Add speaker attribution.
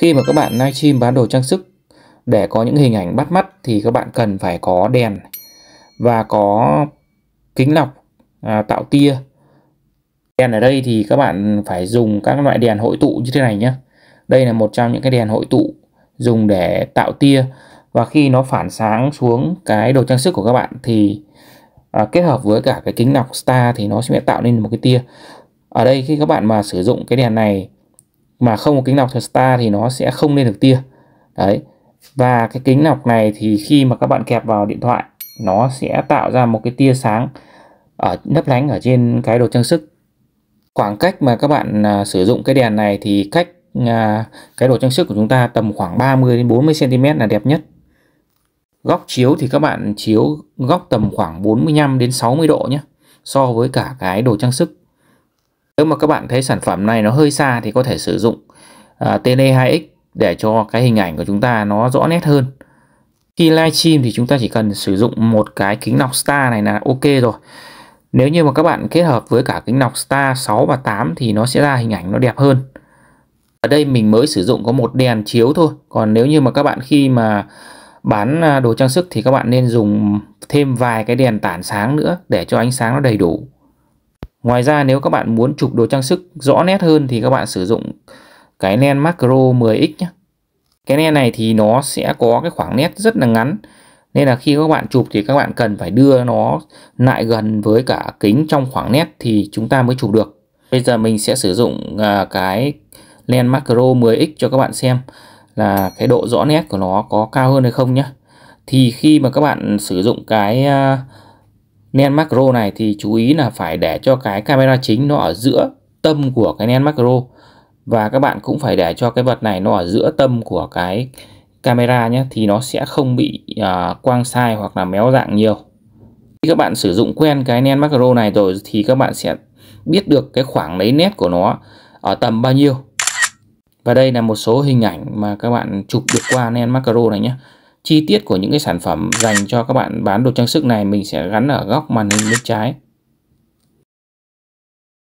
Speaker 1: Khi mà các bạn livestream bán đồ trang sức để có những hình ảnh bắt mắt thì các bạn cần phải có đèn và có kính lọc à, tạo tia. Đèn ở đây thì các bạn phải dùng các loại đèn hội tụ như thế này nhé. Đây là một trong những cái đèn hội tụ dùng để tạo tia và khi nó phản sáng xuống cái đồ trang sức của các bạn thì à, kết hợp với cả cái kính lọc star thì nó sẽ tạo nên một cái tia ở đây khi các bạn mà sử dụng cái đèn này mà không có kính lọc thật star thì nó sẽ không lên được tia đấy và cái kính lọc này thì khi mà các bạn kẹp vào điện thoại nó sẽ tạo ra một cái tia sáng ở lấp lánh ở trên cái đồ trang sức khoảng cách mà các bạn à, sử dụng cái đèn này thì cách à, cái đồ trang sức của chúng ta tầm khoảng 30 đến 40 cm là đẹp nhất góc chiếu thì các bạn chiếu góc tầm khoảng 45 đến 60 độ nhé so với cả cái đồ trang sức nếu mà các bạn thấy sản phẩm này nó hơi xa thì có thể sử dụng uh, à, TN2X e để cho cái hình ảnh của chúng ta nó rõ nét hơn. Khi livestream thì chúng ta chỉ cần sử dụng một cái kính lọc star này là ok rồi. Nếu như mà các bạn kết hợp với cả kính lọc star 6 và 8 thì nó sẽ ra hình ảnh nó đẹp hơn. Ở đây mình mới sử dụng có một đèn chiếu thôi. Còn nếu như mà các bạn khi mà bán à, đồ trang sức thì các bạn nên dùng thêm vài cái đèn tản sáng nữa để cho ánh sáng nó đầy đủ Ngoài ra nếu các bạn muốn chụp đồ trang sức rõ nét hơn thì các bạn sử dụng cái len macro 10x nhé. Cái len này thì nó sẽ có cái khoảng nét rất là ngắn nên là khi các bạn chụp thì các bạn cần phải đưa nó lại gần với cả kính trong khoảng nét thì chúng ta mới chụp được. Bây giờ mình sẽ sử dụng à, cái len macro 10x cho các bạn xem là cái độ rõ nét của nó có cao hơn hay không nhé. Thì khi mà các bạn sử dụng cái à, Nen macro này thì chú ý là phải để cho cái camera chính nó ở giữa tâm của cái nen macro và các bạn cũng phải để cho cái vật này nó ở giữa tâm của cái camera nhé thì nó sẽ không bị à, quang sai hoặc là méo dạng nhiều khi các bạn sử dụng quen cái nen macro này rồi thì các bạn sẽ biết được cái khoảng lấy nét của nó ở tầm bao nhiêu và đây là một số hình ảnh mà các bạn chụp được qua nen macro này nhé chi tiết của những cái sản phẩm dành cho các bạn bán đồ trang sức này mình sẽ gắn ở góc màn hình bên trái